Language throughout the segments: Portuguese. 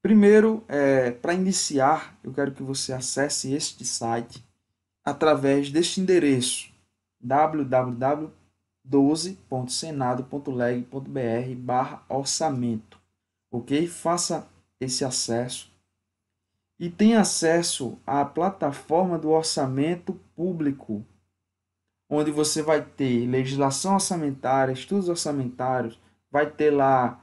Primeiro, é, para iniciar, eu quero que você acesse este site através deste endereço www.12.senado.leg.br barra orçamento. Ok? Faça esse acesso e tem acesso à plataforma do orçamento público, onde você vai ter legislação orçamentária, estudos orçamentários, vai ter lá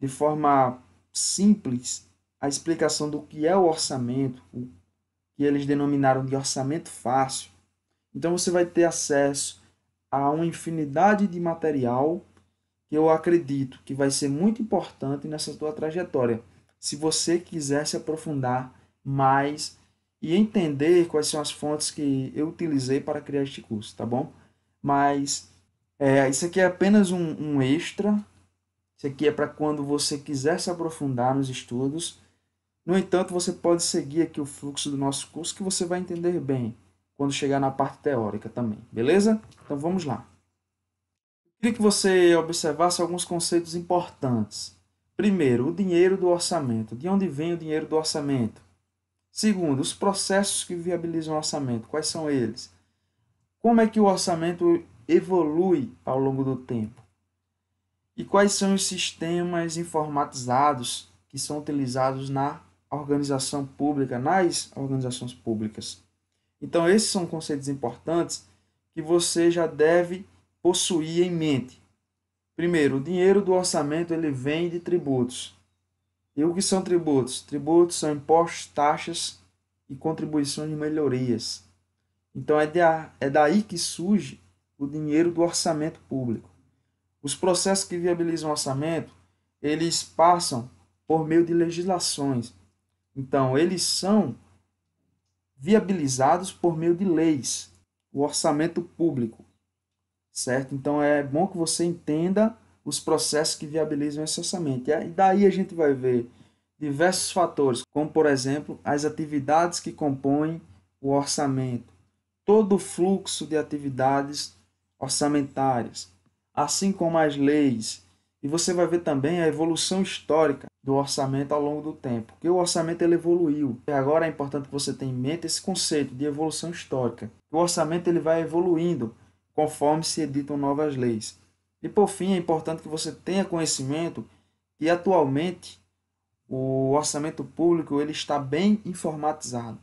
de forma simples a explicação do que é o orçamento, o que eles denominaram de orçamento fácil. Então você vai ter acesso a uma infinidade de material que eu acredito que vai ser muito importante nessa sua trajetória. Se você quiser se aprofundar mais e entender quais são as fontes que eu utilizei para criar este curso, tá bom? Mas é, isso aqui é apenas um, um extra. Isso aqui é para quando você quiser se aprofundar nos estudos. No entanto, você pode seguir aqui o fluxo do nosso curso que você vai entender bem quando chegar na parte teórica também, beleza? Então vamos lá. Eu queria que você observasse alguns conceitos importantes. Primeiro, o dinheiro do orçamento. De onde vem o dinheiro do orçamento? Segundo, os processos que viabilizam o orçamento. Quais são eles? Como é que o orçamento evolui ao longo do tempo? E quais são os sistemas informatizados que são utilizados na organização pública, nas organizações públicas. Então, esses são conceitos importantes que você já deve possuir em mente. Primeiro, o dinheiro do orçamento ele vem de tributos. E o que são tributos? Tributos são impostos, taxas e contribuições de melhorias. Então é, da, é daí que surge o dinheiro do orçamento público. Os processos que viabilizam o orçamento, eles passam por meio de legislações. Então, eles são viabilizados por meio de leis, o orçamento público, certo? Então, é bom que você entenda os processos que viabilizam esse orçamento. E daí a gente vai ver diversos fatores, como, por exemplo, as atividades que compõem o orçamento, todo o fluxo de atividades orçamentárias, assim como as leis. E você vai ver também a evolução histórica do orçamento ao longo do tempo, que o orçamento ele evoluiu. E agora é importante que você tenha em mente esse conceito de evolução histórica. O orçamento ele vai evoluindo conforme se editam novas leis. E por fim, é importante que você tenha conhecimento que atualmente o orçamento público ele está bem informatizado.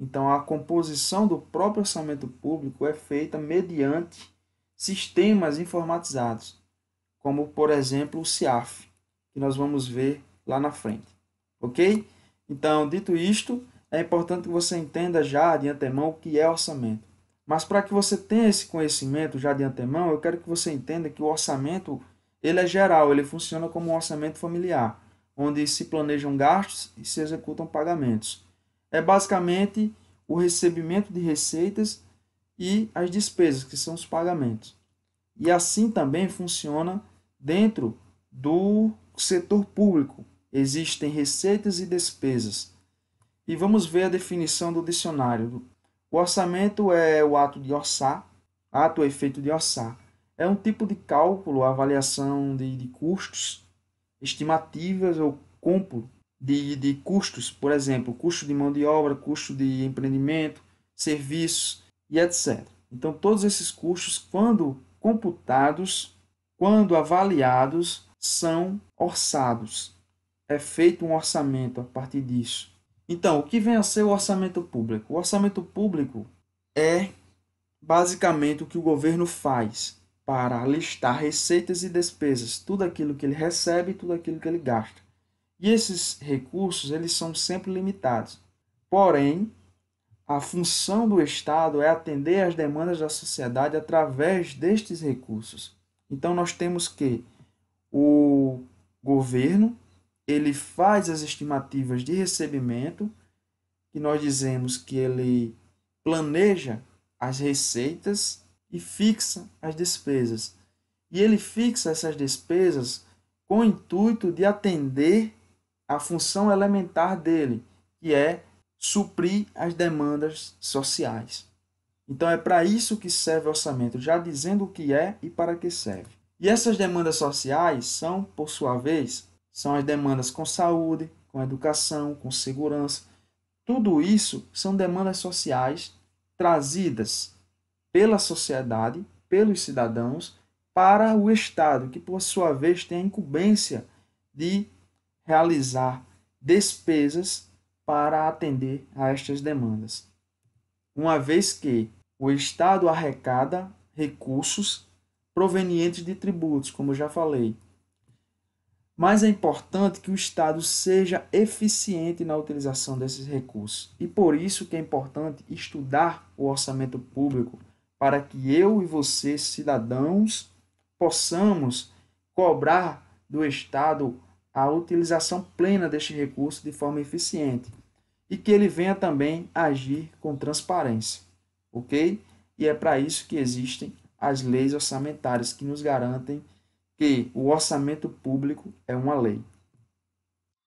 Então, a composição do próprio orçamento público é feita mediante sistemas informatizados, como por exemplo o CIAF que nós vamos ver lá na frente. Ok? Então, dito isto, é importante que você entenda já de antemão o que é orçamento. Mas para que você tenha esse conhecimento já de antemão, eu quero que você entenda que o orçamento ele é geral, ele funciona como um orçamento familiar, onde se planejam gastos e se executam pagamentos. É basicamente o recebimento de receitas e as despesas, que são os pagamentos. E assim também funciona dentro do setor público existem receitas e despesas. E vamos ver a definição do dicionário. O orçamento é o ato de orçar, ato ou efeito de orçar. É um tipo de cálculo, avaliação de, de custos, estimativas ou cúmpulo de, de custos, por exemplo, custo de mão de obra, custo de empreendimento, serviços e etc. Então, todos esses custos, quando computados, quando avaliados, são orçados. É feito um orçamento a partir disso. Então, o que vem a ser o orçamento público? O orçamento público é basicamente o que o governo faz para listar receitas e despesas, tudo aquilo que ele recebe, tudo aquilo que ele gasta. E esses recursos, eles são sempre limitados. Porém, a função do Estado é atender às demandas da sociedade através destes recursos. Então nós temos que o governo ele faz as estimativas de recebimento, que nós dizemos que ele planeja as receitas e fixa as despesas. E ele fixa essas despesas com o intuito de atender a função elementar dele, que é suprir as demandas sociais. Então é para isso que serve o orçamento, já dizendo o que é e para que serve. E essas demandas sociais são, por sua vez, são as demandas com saúde, com educação, com segurança. Tudo isso são demandas sociais trazidas pela sociedade, pelos cidadãos, para o Estado, que por sua vez tem a incumbência de realizar despesas para atender a estas demandas. Uma vez que o Estado arrecada recursos provenientes de tributos, como já falei. Mas é importante que o Estado seja eficiente na utilização desses recursos. E por isso que é importante estudar o orçamento público, para que eu e você, cidadãos, possamos cobrar do Estado a utilização plena deste recurso de forma eficiente e que ele venha também agir com transparência, ok? E é para isso que existem as leis orçamentárias que nos garantem que o orçamento público é uma lei.